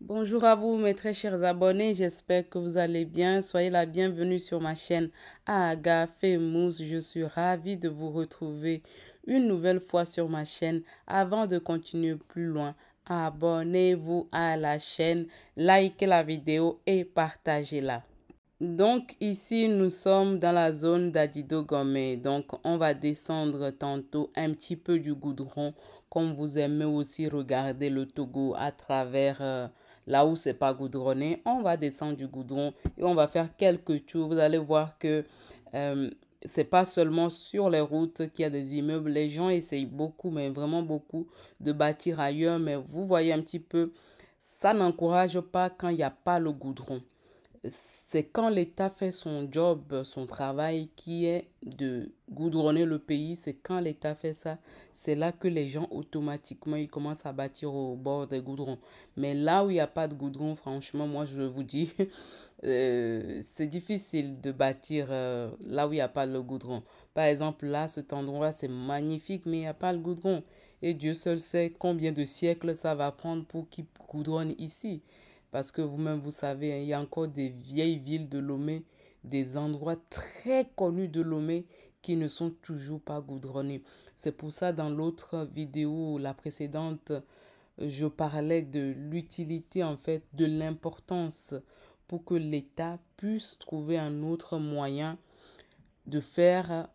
Bonjour à vous mes très chers abonnés, j'espère que vous allez bien. Soyez la bienvenue sur ma chaîne Aga Mousse. Je suis ravie de vous retrouver une nouvelle fois sur ma chaîne. Avant de continuer plus loin, abonnez-vous à la chaîne, likez la vidéo et partagez-la. Donc ici, nous sommes dans la zone d'Adido Gomé. Donc on va descendre tantôt un petit peu du goudron, comme vous aimez aussi regarder le Togo à travers... Euh, Là où c'est pas goudronné, on va descendre du goudron et on va faire quelques tours. Vous allez voir que ce euh, c'est pas seulement sur les routes qu'il y a des immeubles. Les gens essayent beaucoup, mais vraiment beaucoup, de bâtir ailleurs. Mais vous voyez un petit peu, ça n'encourage pas quand il n'y a pas le goudron c'est quand l'État fait son job, son travail qui est de goudronner le pays, c'est quand l'État fait ça, c'est là que les gens automatiquement ils commencent à bâtir au bord des goudrons. Mais là où il n'y a pas de goudron, franchement, moi je vous dis, euh, c'est difficile de bâtir euh, là où il n'y a pas le goudron. Par exemple, là, cet endroit c'est magnifique, mais il n'y a pas le goudron. Et Dieu seul sait combien de siècles ça va prendre pour qu'il goudronne ici. Parce que vous-même, vous savez, hein, il y a encore des vieilles villes de Lomé, des endroits très connus de Lomé qui ne sont toujours pas goudronnés. C'est pour ça, dans l'autre vidéo, la précédente, je parlais de l'utilité, en fait, de l'importance pour que l'État puisse trouver un autre moyen de faire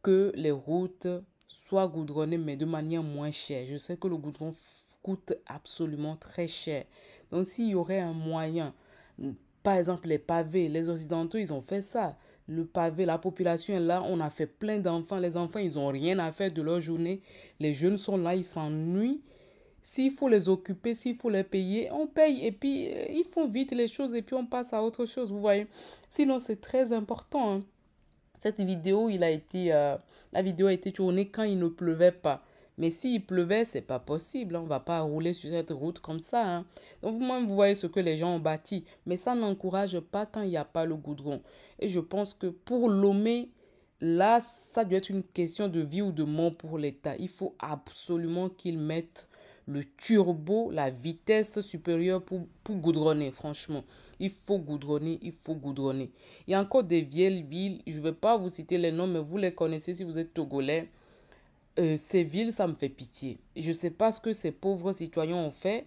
que les routes soient goudronnées, mais de manière moins chère. Je sais que le goudron coûte absolument très cher. Donc s'il y aurait un moyen, par exemple les pavés, les Occidentaux, ils ont fait ça. Le pavé, la population est là, on a fait plein d'enfants. Les enfants, ils n'ont rien à faire de leur journée. Les jeunes sont là, ils s'ennuient. S'il faut les occuper, s'il faut les payer, on paye et puis euh, ils font vite les choses et puis on passe à autre chose, vous voyez. Sinon, c'est très important. Hein. Cette vidéo, il a été, euh, la vidéo a été tournée quand il ne pleuvait pas. Mais s'il pleuvait, c'est pas possible. On va pas rouler sur cette route comme ça. Hein. Donc vous-même, vous voyez ce que les gens ont bâti. Mais ça n'encourage pas quand il n'y a pas le goudron. Et je pense que pour Lomé, là, ça doit être une question de vie ou de mort pour l'État. Il faut absolument qu'ils mettent le turbo, la vitesse supérieure pour, pour goudronner, franchement. Il faut goudronner, il faut goudronner. Il y a encore des vieilles villes, je ne vais pas vous citer les noms, mais vous les connaissez si vous êtes togolais. Euh, ces villes, ça me fait pitié. Je ne sais pas ce que ces pauvres citoyens ont fait,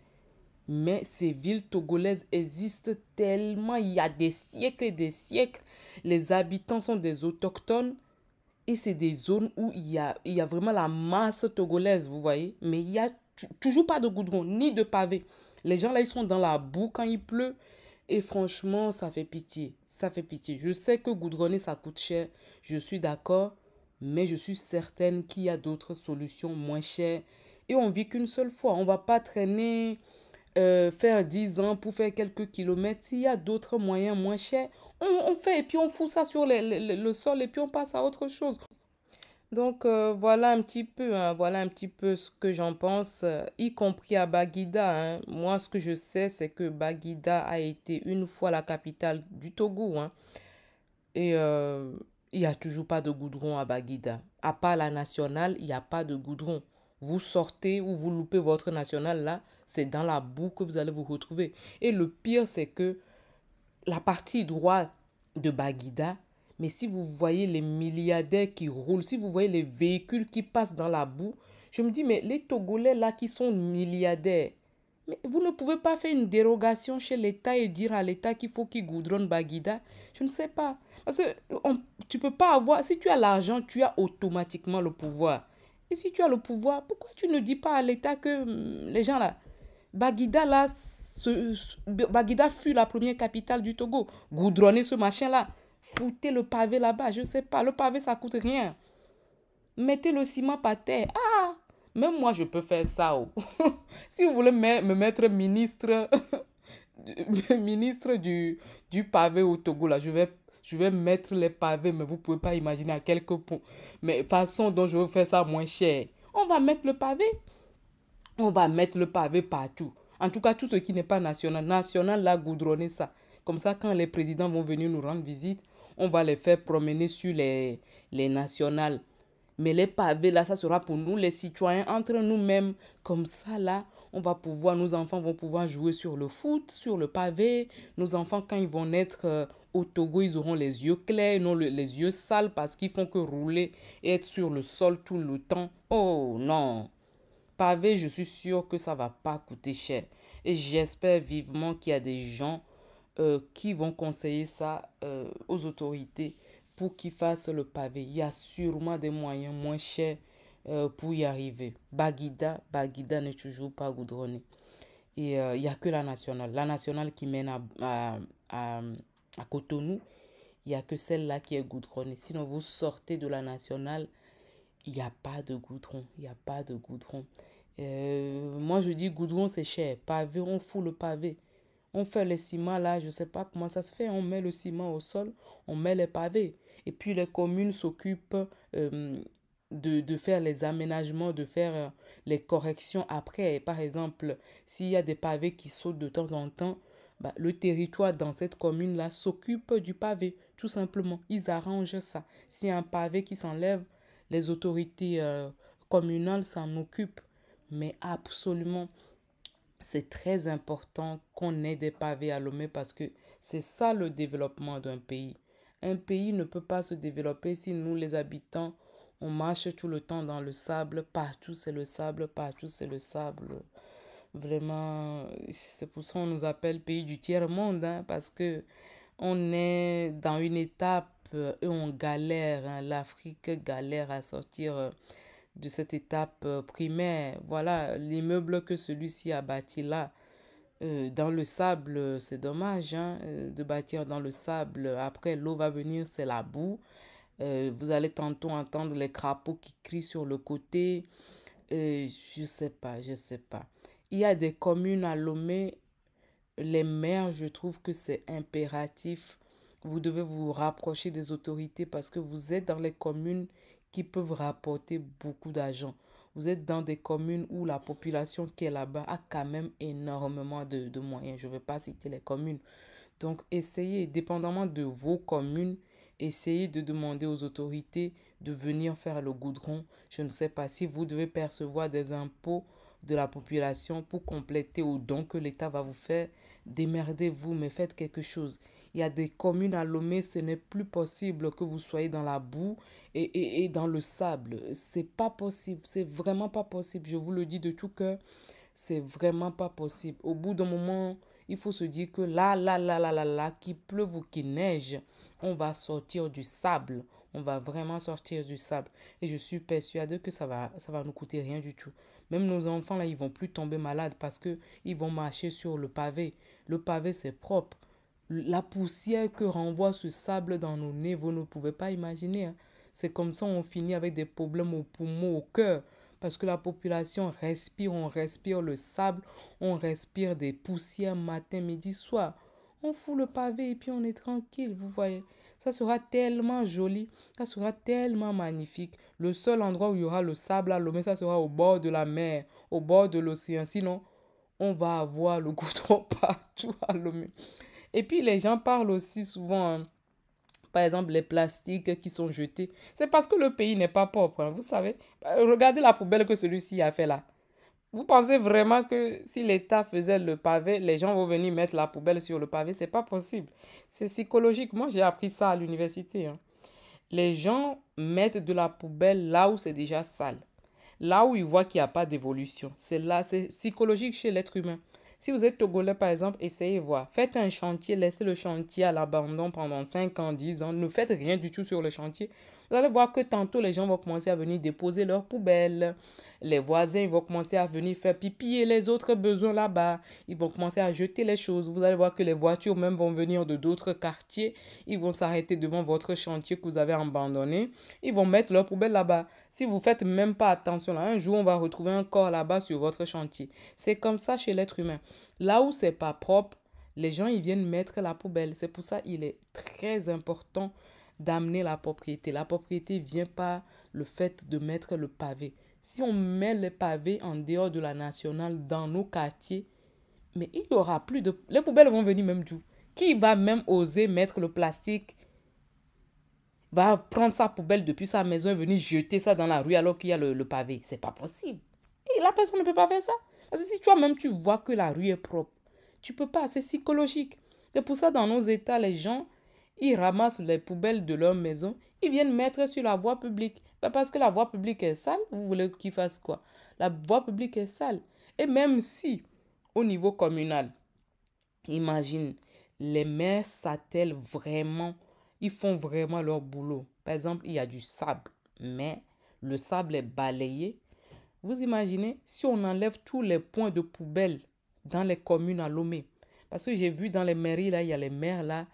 mais ces villes togolaises existent tellement, il y a des siècles et des siècles. Les habitants sont des autochtones et c'est des zones où il y, a, il y a vraiment la masse togolaise, vous voyez. Mais il n'y a toujours pas de goudron ni de pavé. Les gens là, ils sont dans la boue quand il pleut. Et franchement, ça fait pitié. Ça fait pitié. Je sais que goudronner, ça coûte cher. Je suis d'accord. Mais je suis certaine qu'il y a d'autres solutions moins chères. Et on vit qu'une seule fois. On ne va pas traîner, euh, faire 10 ans pour faire quelques kilomètres. S'il y a d'autres moyens moins chers, on, fait et puis on fout ça sur le sol et puis on passe à autre chose. Donc euh, voilà un petit peu, hein, voilà un petit peu ce que j'en pense, euh, y compris à Bagida. Hein. Moi, ce que je sais, c'est que Bagida a été une fois la capitale du Togo. Hein. Et il n'y a toujours pas de goudron à Baguida. À part la nationale, il n'y a pas de goudron. Vous sortez ou vous loupez votre nationale là, c'est dans la boue que vous allez vous retrouver. Et le pire, c'est que la partie droite de Baguida, mais si vous voyez les milliardaires qui roulent, si vous voyez les véhicules qui passent dans la boue, je me dis, mais les Togolais là qui sont milliardaires, mais vous ne pouvez pas faire une dérogation chez l'État et dire à l'État qu'il faut qu'il goudronne Baguida. Je ne sais pas. Parce que tu peux pas avoir... Si tu as l'argent, tu as automatiquement le pouvoir. Et si tu as le pouvoir, pourquoi tu ne dis pas à l'État que hum, les gens là... Baguida, là, ce, Baguida fut la première capitale du Togo. Goudronner ce machin-là. Foutez le pavé là-bas, je ne sais pas. Le pavé, ça coûte rien. Mettez le ciment par terre. Ah, même moi, je peux faire ça. Oh. si vous voulez me mettre ministre, ministre du, du pavé au Togo, là, je vais, je vais mettre les pavés, mais vous ne pouvez pas imaginer à quel point. Mais façon dont je vais faire ça moins cher. On va mettre le pavé. On va mettre le pavé partout. En tout cas, tout ce qui n'est pas national. National, là, goudronner ça. Comme ça, quand les présidents vont venir nous rendre visite, on va les faire promener sur les, les nationales. Mais les pavés, là, ça sera pour nous, les citoyens, entre nous-mêmes. Comme ça, là, on va pouvoir, nos enfants vont pouvoir jouer sur le foot, sur le pavé. Nos enfants, quand ils vont naître euh, au Togo, ils auront les yeux clairs, non les yeux sales parce qu'ils font que rouler et être sur le sol tout le temps. Oh non! Pavé, je suis sûre que ça va pas coûter cher. Et j'espère vivement qu'il y a des gens euh, qui vont conseiller ça euh, aux autorités pour qu'ils fassent le pavé. Il y a sûrement des moyens moins chers euh, pour y arriver. Baguida, Baguida n'est toujours pas goudronné. Et euh, il n'y a que la nationale. La nationale qui mène à, à, Cotonou, il n'y a que celle-là qui est goudronnée. Sinon, vous sortez de la nationale, il n'y a pas de goudron. Il n'y a pas de goudron. Euh, moi, je dis goudron, c'est cher. Pavé, on fout le pavé. On fait les ciments là, je ne sais pas comment ça se fait. On met le ciment au sol, on met les pavés. Et puis les communes s'occupent euh, de, faire les aménagements, de faire euh, les corrections après. par exemple, s'il y a des pavés qui sautent de temps en temps, bah, le territoire dans cette commune-là s'occupe du pavé, tout simplement. Ils arrangent ça. S'il y a un pavé qui s'enlève, les autorités euh, communales s'en occupent. Mais absolument, c'est très important qu'on ait des pavés à Lomé parce que c'est ça le développement d'un pays. Un pays ne peut pas se développer si nous, les habitants, on marche tout le temps dans le sable. Partout, c'est le sable. Partout, c'est le sable. Vraiment, c'est pour ça qu'on nous appelle pays du tiers-monde, hein, parce que on est dans une étape et on galère. Hein. L'Afrique galère à sortir de cette étape primaire. Voilà, l'immeuble que celui-ci a bâti là, euh, dans le sable, euh, c'est dommage hein, euh, de bâtir dans le sable. Après, l'eau va venir, c'est la boue. vous allez tantôt entendre les crapauds qui crient sur le côté. Je je sais pas, je ne sais pas. Il y a des communes à Lomé, les maires, je trouve que c'est impératif. Vous devez vous rapprocher des autorités parce que vous êtes dans les communes qui peuvent rapporter beaucoup d'argent vous êtes dans des communes où la population qui est là-bas a quand même énormément de, de moyens. Je ne vais pas citer les communes. Donc, essayez, dépendamment de vos communes, essayez de demander aux autorités de venir faire le goudron. Je ne sais pas si vous devez percevoir des impôts de la population pour compléter ou dons que l'État va vous faire. Démerdez-vous, mais faites quelque chose. Il y a des communes à Lomé, ce n'est plus possible que vous soyez dans la boue et, et, dans le sable. C'est pas possible, c'est vraiment pas possible. Je vous le dis de tout cœur, c'est vraiment pas possible. Au bout d'un moment, il faut se dire que là, là, là, là, là, là, qu'il pleuve ou qu'il neige, on va sortir du sable on va vraiment sortir du sable. Et je suis persuadée que ça va, ça va nous coûter rien du tout. Même nos enfants, là, ils vont plus tomber malades parce que ils vont marcher sur le pavé. Le pavé, c'est propre. La poussière que renvoie ce sable dans nos nez, vous ne pouvez pas imaginer. Hein. C'est comme ça on finit avec des problèmes aux poumons, au cœur. Parce que la population respire, on respire le sable, on respire des poussières matin, midi, soir. On fout le pavé et puis on est tranquille, vous voyez ça sera tellement joli, ça sera tellement magnifique. Le seul endroit où il y aura le sable à Lomé, ça sera au bord de la mer, au bord de l'océan. Sinon, on va avoir le goudron partout à Lomé. Et puis les gens parlent aussi souvent, hein, par exemple, les plastiques qui sont jetés. C'est parce que le pays n'est pas propre, hein, vous savez. Regardez la poubelle que celui-ci a fait là. Vous pensez vraiment que si l'État faisait le pavé, les gens vont venir mettre la poubelle sur le pavé C'est pas possible. C'est psychologique. Moi, j'ai appris ça à l'université. Hein. Les gens mettent de la poubelle là où c'est déjà sale, là où ils voient qu'il n'y a pas d'évolution. C'est là, c'est psychologique chez l'être humain. Si vous êtes togolais, par exemple, essayez voir. Faites un chantier, laissez le chantier à l'abandon pendant 5 ans, 10 ans. Ne faites rien du tout sur le chantier. Vous allez voir que tantôt, les gens vont commencer à venir déposer leurs poubelles. Les voisins vont commencer à venir faire pipi les autres besoins là-bas. Ils vont commencer à jeter les choses. Vous allez voir que les voitures même vont venir de d'autres quartiers. Ils vont s'arrêter devant votre chantier que vous avez abandonné. Ils vont mettre leurs poubelles là-bas. Si vous ne faites même pas attention, un jour, on va retrouver un corps là-bas sur votre chantier. C'est comme ça chez l'être humain. Là où c'est pas propre, les gens ils viennent mettre la poubelle. C'est pour ça il est très important d'amener la propriété. La propriété vient pas le fait de mettre le pavé. Si on met le pavé en dehors de la nationale dans nos quartiers, mais il y aura plus de les poubelles vont venir même d'où Qui va même oser mettre le plastique va prendre sa poubelle depuis sa maison et venir jeter ça dans la rue alors qu'il y a le, le pavé. C'est pas possible. Et la personne ne peut pas faire ça. Parce que si toi-même tu vois que la rue est propre, tu peux pas, c'est psychologique. C'est pour ça dans nos États, les gens, ils ramassent les poubelles de leur maison, ils viennent mettre sur la voie publique. Bah, parce que la voie publique est sale, vous voulez qu'ils fassent quoi La voie publique est sale. Et même si, au niveau communal, imagine, les maires s'attellent vraiment, ils font vraiment leur boulot. Par exemple, il y a du sable, mais le sable est balayé vous imaginez si on enlève tous les points de poubelle dans les communes à Lomé. Parce que j'ai vu dans les mairies, là, il y a les maires, là,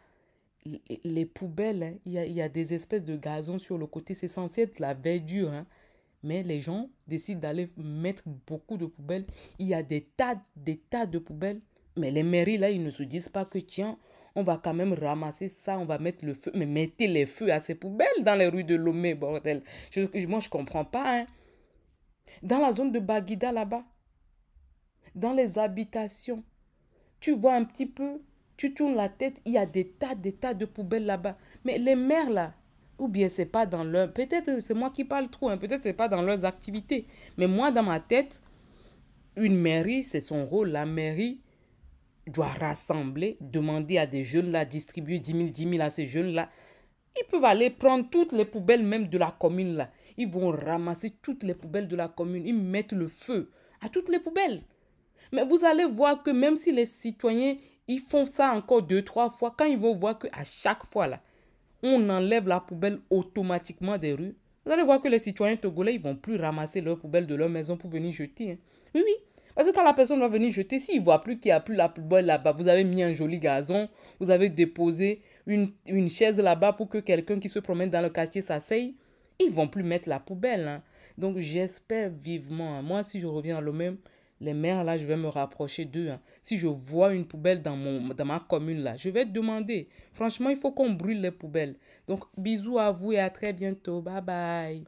les, poubelles, hein, il, y a, des espèces de gazon sur le côté. C'est censé être la verdure, hein. Mais les gens décident d'aller mettre beaucoup de poubelles. Il y a des tas, des tas de poubelles. Mais les mairies, là, ils ne se disent pas que, tiens, on va quand même ramasser ça, on va mettre le feu. Mais mettez les feux à ces poubelles dans les rues de Lomé, bordel. moi, je comprends pas, hein. Dans la zone de Baguida là-bas, dans les habitations, tu vois un petit peu, tu tournes la tête, il y a des tas, des tas de poubelles là-bas. Mais les mères là, ou bien c'est pas dans leur... Peut-être c'est moi qui parle trop, hein, peut-être c'est pas dans leurs activités. Mais moi, dans ma tête, une mairie, c'est son rôle. La mairie doit rassembler, demander à des jeunes là, distribuer 10 000, 10 000 à ces jeunes là, ils peuvent aller prendre toutes les poubelles même de la commune là. Ils vont ramasser toutes les poubelles de la commune. Ils mettent le feu à toutes les poubelles. Mais vous allez voir que même si les citoyens, ils font ça encore deux, trois fois, quand ils vont voir qu'à chaque fois là, on enlève la poubelle automatiquement des rues, vous allez voir que les citoyens togolais, ils vont plus ramasser leurs poubelles de leur maison pour venir jeter. Hein. Oui, oui. Parce que quand la personne va venir jeter, s'il ne voit plus qu'il n'y a plus la poubelle là-bas, vous avez mis un joli gazon, vous avez déposé une, une chaise là-bas pour que quelqu'un qui se promène dans le quartier s'asseye, ils ne vont plus mettre la poubelle. Hein. Donc j'espère vivement, hein. moi si je reviens à le même, les maires là, je vais me rapprocher d'eux. Hein. Si je vois une poubelle dans, mon, dans ma commune là, je vais demander. Franchement, il faut qu'on brûle les poubelles. Donc bisous à vous et à très bientôt. Bye bye.